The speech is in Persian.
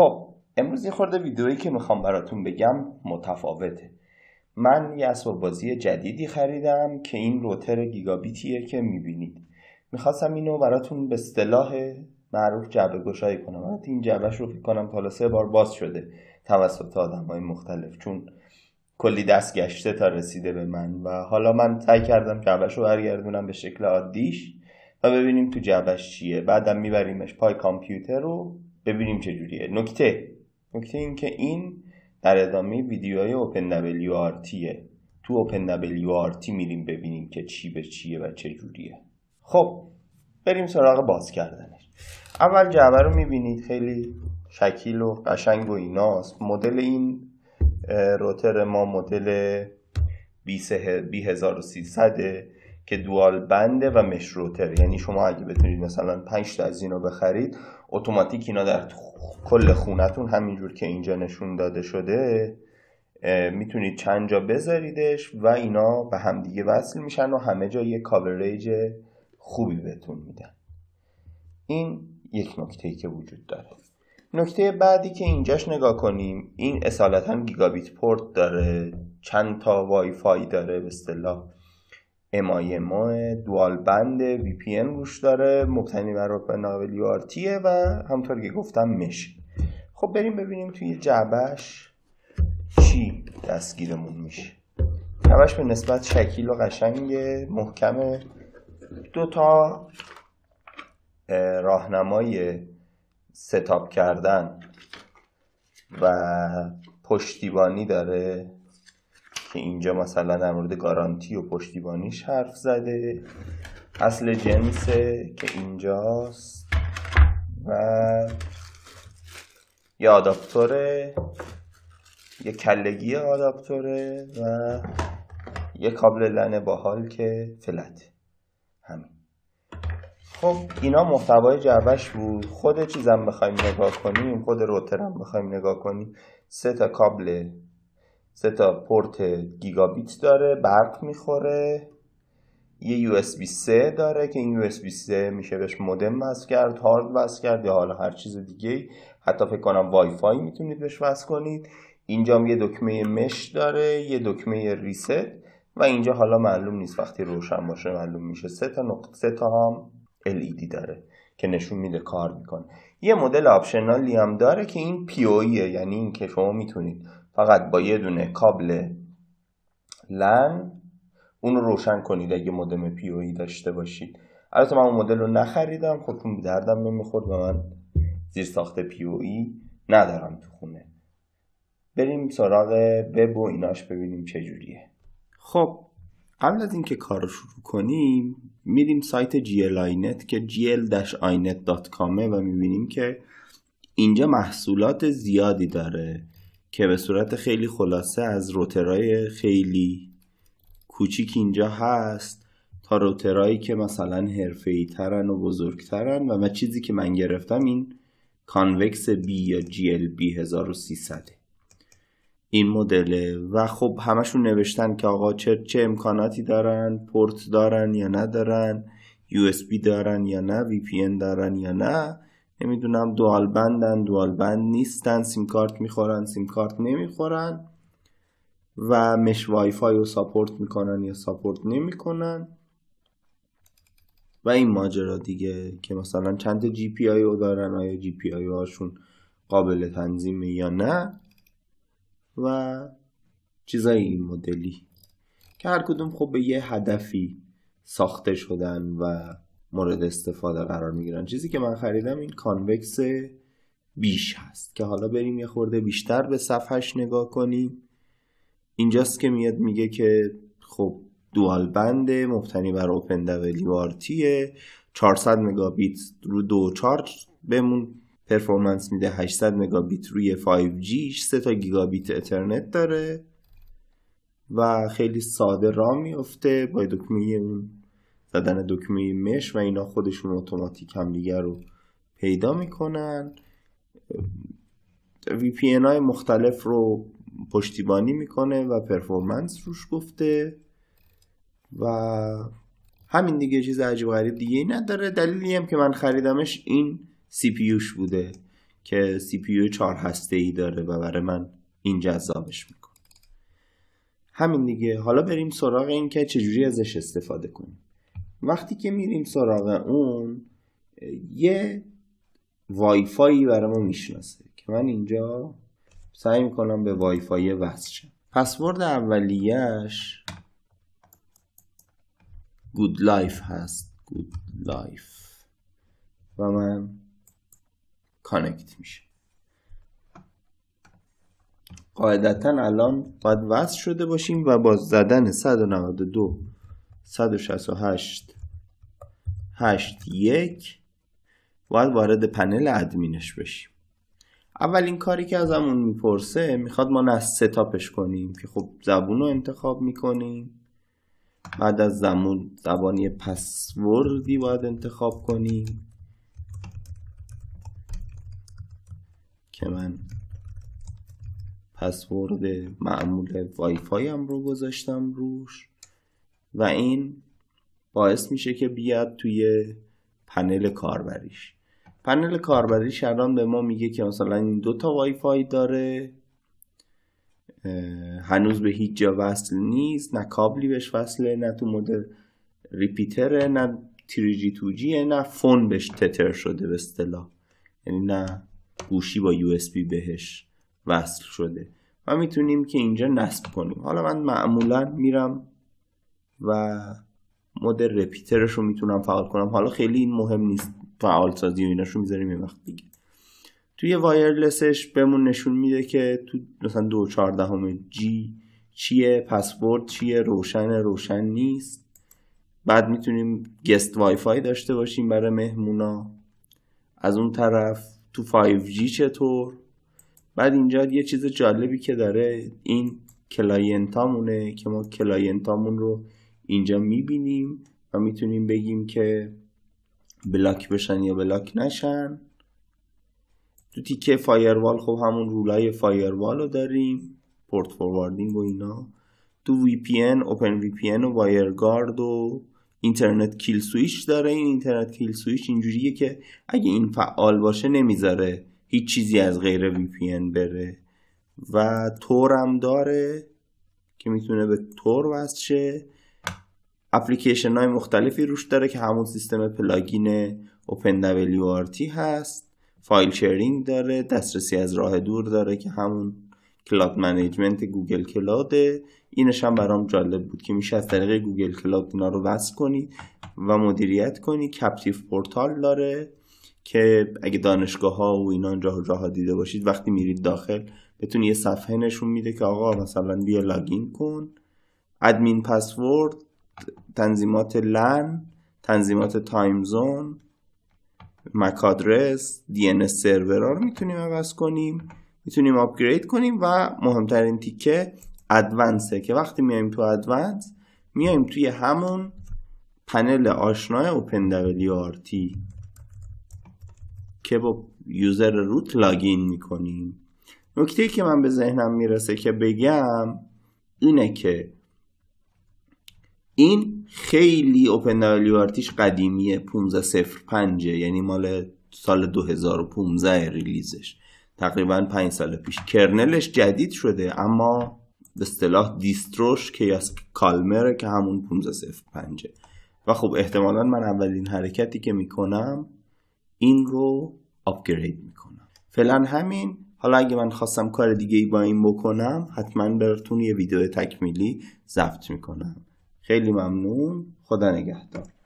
خب امروز یه خورده ویدئویی که میخوام براتون بگم متفاوته من یه اسباب بازی جدیدی خریدم که این روتر گیگابیتیه که میبینید میخواستم اینو براتون به اصطلاح معروف جعبه گشایی کنم البته این جعبهش رو فکر کنم حالا سه بار باز شده توسط آدم های مختلف چون کلی دست گشته تا رسیده به من و حالا من سعی کردم جعبهش رو برگردونم به شکل عادیش و ببینیم تو جعبش چیه بعدم میبریمش پای کامپیوتر رو ببینیم چه جوریه نکته نکته این که این در ادامه ویدیوهای اوپن تیه تو اوپن تی میریم ببینیم که چی به چیه و چه جوریه خب بریم سراغ باز کردنش اول جعبه رو میبینید خیلی شکیل و قشنگ و ایناست مدل این روتر ما مدل 20300 که دوال بنده و مشروطه یعنی شما اگه بتونید مثلا 5 تا از اینا بخرید اتوماتیک اینا در کل خونتون همینجور که اینجا نشون داده شده میتونید چند جا بذاریدش و اینا به همدیگه وصل میشن و همه جا یه کاوریج خوبی بهتون میدن این یک نکته ای که وجود داره نکته بعدی که اینجاش نگاه کنیم این اصالتا گیگابیت پورت داره چند تا وای فای داره به اصطلاح MIMO دوال بند وی پی داره مبتنی بر رکن ناول و همطور که گفتم مش خب بریم ببینیم توی جعبش چی دستگیرمون میشه جعبش به نسبت شکیل و قشنگ محکم دو تا راهنمای ستاپ کردن و پشتیبانی داره که اینجا مثلا در مورد گارانتی و پشتیبانیش حرف زده اصل جنسه که اینجاست و یه آداپتوره یه کلگی آداپتوره و یه کابل لنه باحال که فلت همین خب اینا محتوای جعبش بود خود چیزم بخوایم نگاه کنیم خود روترم بخوایم نگاه کنیم سه تا کابل سه تا پورت گیگابیت داره برق میخوره یه یو اس بی سه داره که این یو اس بی سه میشه بهش مودم وصل کرد هارد وصل کرد یا حالا هر چیز دیگه حتی فکر کنم وای فای میتونید بهش وصل کنید اینجا یه دکمه مش داره یه دکمه ریست و اینجا حالا معلوم نیست وقتی روشن باشه معلوم میشه سه تا نقطه سه تا هم LED داره که نشون میده کار میکنه یه مدل آپشنالی هم داره که این پی یعنی این که شما میتونید فقط با یه دونه کابل لن اون رو روشن کنید اگه مدم پی او ای داشته باشید البته من اون مدل رو نخریدم خودتون دردم نمیخورد و من زیر ساخت پی او ای ندارم تو خونه بریم سراغ وب و ایناش ببینیم چجوریه خب قبل از اینکه کار شروع کنیم میریم سایت اینت که gl-inet.com و میبینیم که اینجا محصولات زیادی داره که به صورت خیلی خلاصه از روترای خیلی کوچیک اینجا هست تا روترهایی که مثلا هرفهی ترن و بزرگترن و من چیزی که من گرفتم این کانوکس بی یا جی ال بی 1300 این مدل و خب همشون نوشتن که آقا چه چه امکاناتی دارن پورت دارن یا ندارن یو اس بی دارن یا نه وی پی دارن یا نه نمیدونم دوال بندن دوال بند نیستن سیم کارت میخورن سیم کارت نمیخورن و مش وای فای رو ساپورت میکنن یا ساپورت نمیکنن و این ماجرا دیگه که مثلا چند تا جی پی آی دارن آیا جی پی آی هاشون قابل تنظیمه یا نه و چیزای این مدلی که هر کدوم خب به یه هدفی ساخته شدن و مورد استفاده قرار میگیرن چیزی که من خریدم این کانوکس بیش هست که حالا بریم یه خورده بیشتر به صفحش نگاه کنیم اینجاست که میاد میگه که خب دوال بنده مبتنی بر اوپن لیبارتیه 400 مگابیت رو دو چارج بمون پرفورمنس میده 800 مگابیت روی 5G 3 تا گیگابیت اترنت داره و خیلی ساده را میفته با دکمه زدن دکمه مش و اینا خودشون اتوماتیک هم دیگر رو پیدا میکنن وی پی های مختلف رو پشتیبانی میکنه و پرفورمنس روش گفته و همین دیگه چیز عجیب غریب دیگه نداره دلیلی هم که من خریدمش این سی بوده که سی پیو چهار هسته ای داره و برای من این جذابش میکنه همین دیگه حالا بریم سراغ این که چجوری ازش استفاده کنیم وقتی که میریم سراغ اون یه وایفایی برای ما میشناسه که من اینجا سعی میکنم به وایفای وصل شم پسورد اولیش گود لایف هست گود لایف و من کانکت میشه قاعدتا الان باید وصل شده باشیم و با زدن 192 168 8 1 باید وارد پنل ادمینش بشیم اولین کاری که ازمون میپرسه میخواد ما نست ستاپش کنیم که خب زبون رو انتخاب میکنیم بعد از زمون زبانی پسوردی باید انتخاب کنیم که من پسورد معمول وای هم رو گذاشتم روش و این باعث میشه که بیاد توی پنل کاربریش پنل کاربریش الان به ما میگه که مثلا این دوتا تا وایفای داره هنوز به هیچ جا وصل نیست نه کابلی بهش وصله نه تو مدل ریپیتره نه تریجی توجیه نه فون بهش تتر شده به اصطلاح یعنی نه گوشی با یو اس بهش وصل شده و میتونیم که اینجا نصب کنیم حالا من معمولا میرم و مود رپیترش رو میتونم فعال کنم حالا خیلی این مهم نیست فعال سازی و ایناش رو میذاریم یه وقت دیگه توی وایرلسش بهمون نشون میده که تو مثلا دو همه جی چیه پسورد چیه روشن روشن نیست بعد میتونیم گست وای داشته باشیم برای مهمونا از اون طرف تو 5G چطور بعد اینجا یه چیز جالبی که داره این کلاینتامونه که ما کلاینتامون رو اینجا میبینیم و میتونیم بگیم که بلاک بشن یا بلاک نشن تو تیکه فایروال خب همون رولای فایروال رو داریم پورت فورواردینگ و اینا تو وی پی ان اوپن وی پی ان و وایرگارد و اینترنت کیل سویش داره این اینترنت کیل سویش اینجوریه که اگه این فعال باشه نمیذاره هیچ چیزی از غیر وی پی بره و تور هم داره که میتونه به تور وصل شه اپلیکیشن های مختلفی روش داره که همون سیستم پلاگین OpenWRT هست فایل شیرینگ داره دسترسی از راه دور داره که همون کلاد منیجمنت گوگل کلاده اینش هم برام جالب بود که میشه از طریق گوگل کلاد اینا رو وصل کنی و مدیریت کنی کپتیف پورتال داره که اگه دانشگاه ها و اینا جا جاها دیده باشید وقتی میرید داخل بتونی یه صفحه نشون میده که آقا مثلا بیا لاگین کن ادمین پسورد تنظیمات لن تنظیمات تایم زون مک آدرس دی ان سرور رو میتونیم عوض کنیم میتونیم آپگرید کنیم و مهمترین تیکه ادوانسه که وقتی میایم تو ادوانس میایم توی همون پنل آشنای اوپن WRT که با یوزر روت لاگین میکنیم نکته که من به ذهنم میرسه که بگم اینه که این خیلی اوپن آرتیش قدیمیه 1505 یعنی مال سال 2015 ریلیزش تقریبا 5 سال پیش کرنلش جدید شده اما به اصطلاح دیستروش که یا کالمره که همون 1505 و خب احتمالا من اولین حرکتی که میکنم این رو آپگرید میکنم فعلا همین حالا اگه من خواستم کار دیگه ای با این بکنم حتما براتون یه ویدیو تکمیلی ضبط میکنم خیلی ممنون خدا نگهدار